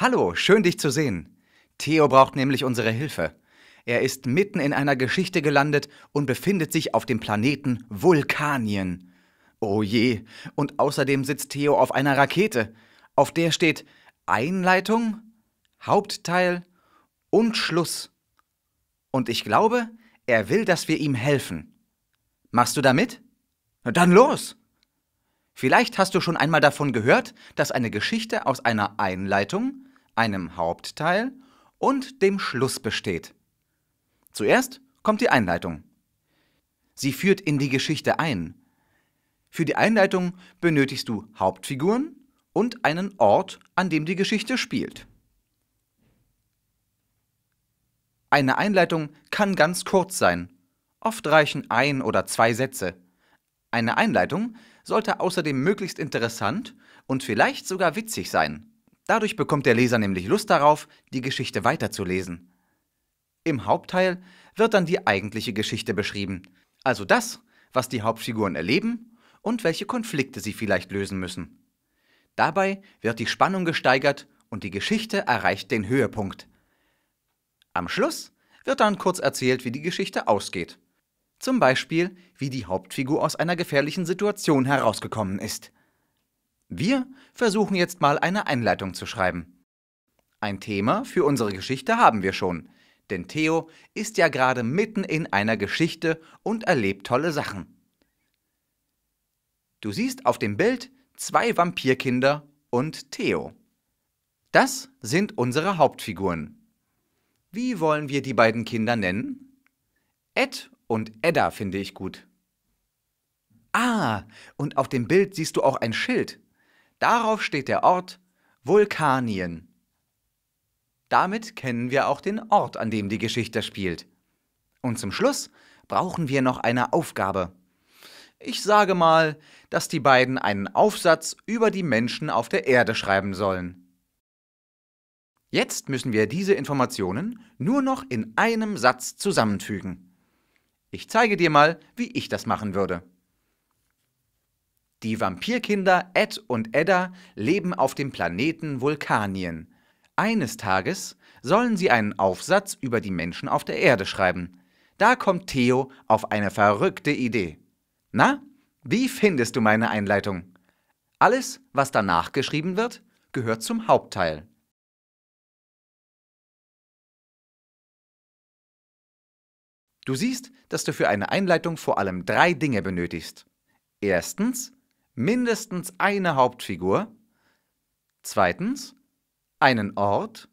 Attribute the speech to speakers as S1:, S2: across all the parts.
S1: Hallo, schön dich zu sehen. Theo braucht nämlich unsere Hilfe. Er ist mitten in einer Geschichte gelandet und befindet sich auf dem Planeten Vulkanien. Oh je, und außerdem sitzt Theo auf einer Rakete, auf der steht Einleitung, Hauptteil und Schluss. Und ich glaube, er will, dass wir ihm helfen. Machst du damit? Dann los! Vielleicht hast du schon einmal davon gehört, dass eine Geschichte aus einer Einleitung, einem Hauptteil und dem Schluss besteht. Zuerst kommt die Einleitung. Sie führt in die Geschichte ein. Für die Einleitung benötigst du Hauptfiguren und einen Ort, an dem die Geschichte spielt. Eine Einleitung kann ganz kurz sein. Oft reichen ein oder zwei Sätze. Eine Einleitung sollte außerdem möglichst interessant und vielleicht sogar witzig sein. Dadurch bekommt der Leser nämlich Lust darauf, die Geschichte weiterzulesen. Im Hauptteil wird dann die eigentliche Geschichte beschrieben, also das, was die Hauptfiguren erleben und welche Konflikte sie vielleicht lösen müssen. Dabei wird die Spannung gesteigert und die Geschichte erreicht den Höhepunkt. Am Schluss wird dann kurz erzählt, wie die Geschichte ausgeht. Zum Beispiel, wie die Hauptfigur aus einer gefährlichen Situation herausgekommen ist. Wir versuchen jetzt mal eine Einleitung zu schreiben. Ein Thema für unsere Geschichte haben wir schon, denn Theo ist ja gerade mitten in einer Geschichte und erlebt tolle Sachen. Du siehst auf dem Bild zwei Vampirkinder und Theo. Das sind unsere Hauptfiguren. Wie wollen wir die beiden Kinder nennen? Ed und Edda finde ich gut. Ah, und auf dem Bild siehst du auch ein Schild. Darauf steht der Ort Vulkanien. Damit kennen wir auch den Ort, an dem die Geschichte spielt. Und zum Schluss brauchen wir noch eine Aufgabe. Ich sage mal, dass die beiden einen Aufsatz über die Menschen auf der Erde schreiben sollen. Jetzt müssen wir diese Informationen nur noch in einem Satz zusammenfügen. Ich zeige dir mal, wie ich das machen würde. Die Vampirkinder Ed und Edda leben auf dem Planeten Vulkanien. Eines Tages sollen sie einen Aufsatz über die Menschen auf der Erde schreiben. Da kommt Theo auf eine verrückte Idee. Na, wie findest du meine Einleitung? Alles, was danach geschrieben wird, gehört zum Hauptteil. Du siehst, dass du für eine Einleitung vor allem drei Dinge benötigst. Erstens mindestens eine Hauptfigur, zweitens einen Ort,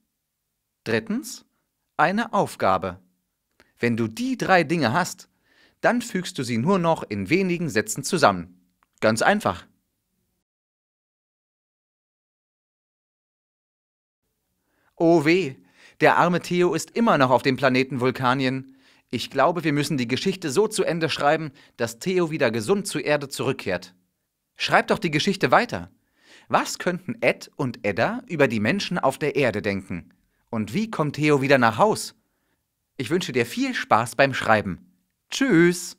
S1: drittens eine Aufgabe. Wenn du die drei Dinge hast, dann fügst du sie nur noch in wenigen Sätzen zusammen. Ganz einfach. Oh weh, der arme Theo ist immer noch auf dem Planeten Vulkanien. Ich glaube, wir müssen die Geschichte so zu Ende schreiben, dass Theo wieder gesund zur Erde zurückkehrt. Schreib doch die Geschichte weiter. Was könnten Ed und Edda über die Menschen auf der Erde denken? Und wie kommt Theo wieder nach Haus? Ich wünsche dir viel Spaß beim Schreiben. Tschüss!